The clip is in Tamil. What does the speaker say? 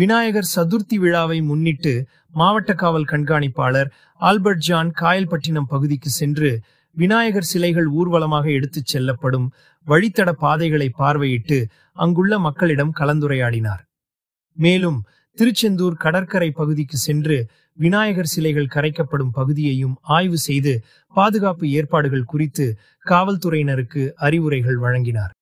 விநாயகர் சதுர்த்தி விழாவை முன்னிட்டு மாவட்ட காவல் கண்காணிப்பாளர் ஆல்பர்ட் ஜான் காயல்பட்டினம் பகுதிக்கு சென்று விநாயகர் சிலைகள் ஊர்வலமாக எடுத்துச் செல்லப்படும் வழித்தட பாதைகளை பார்வையிட்டு அங்குள்ள மக்களிடம் கலந்துரையாடினார் மேலும் திருச்செந்தூர் கடற்கரை பகுதிக்கு சென்று விநாயகர் சிலைகள் கரைக்கப்படும் பகுதியையும் ஆய்வு செய்து பாதுகாப்பு ஏற்பாடுகள் குறித்து காவல்துறையினருக்கு அறிவுரைகள் வழங்கினார்